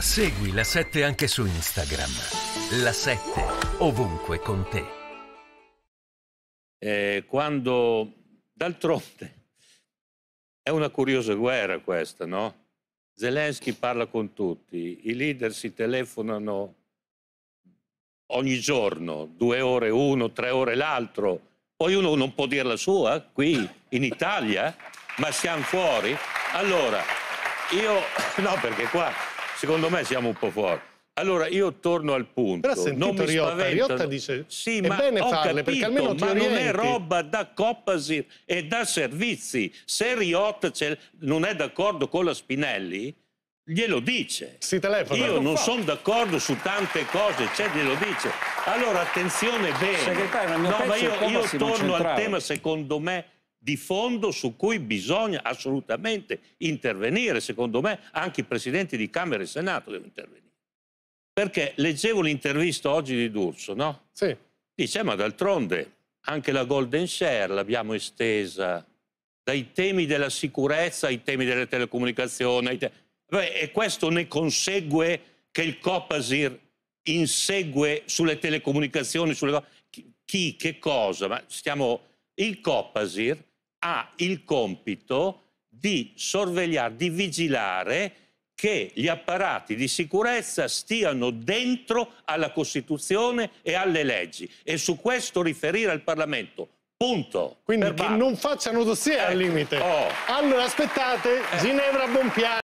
Segui la 7 anche su Instagram. La 7 ovunque con te. Eh, quando d'altronde è una curiosa guerra questa, no? Zelensky parla con tutti, i leader si telefonano ogni giorno, due ore uno, tre ore l'altro, poi uno non può dire la sua qui in Italia, ma siamo fuori. Allora, io no perché qua secondo me siamo un po' fuori. Allora io torno al punto. Però sentito non mi Riotta, Riotta dice sì, è ma bene farle capito, perché almeno ti Ma orienti. non è roba da Coppasir e da servizi. Se Riotta non è d'accordo con la Spinelli, glielo dice. Si telefona. Io non sono d'accordo su tante cose, cioè glielo dice. Allora attenzione bene. Segretario, no, ma io, io torno al tema secondo me di fondo su cui bisogna assolutamente intervenire. Secondo me anche i presidenti di Camera e Senato devono intervenire. Perché leggevo l'intervista oggi di D'Urso, no? Sì. Dice, eh, ma d'altronde anche la Golden Share l'abbiamo estesa dai temi della sicurezza ai temi delle telecomunicazioni. Te Beh, e questo ne consegue che il Copasir insegue sulle telecomunicazioni, sulle... Chi, che cosa? Ma stiamo... Il Copasir ha il compito di sorvegliare, di vigilare che gli apparati di sicurezza stiano dentro alla Costituzione e alle leggi e su questo riferire al Parlamento. Punto. Quindi che non facciano dossier ecco. al limite. Oh. Allora aspettate, eh. Ginevra Bonpiani.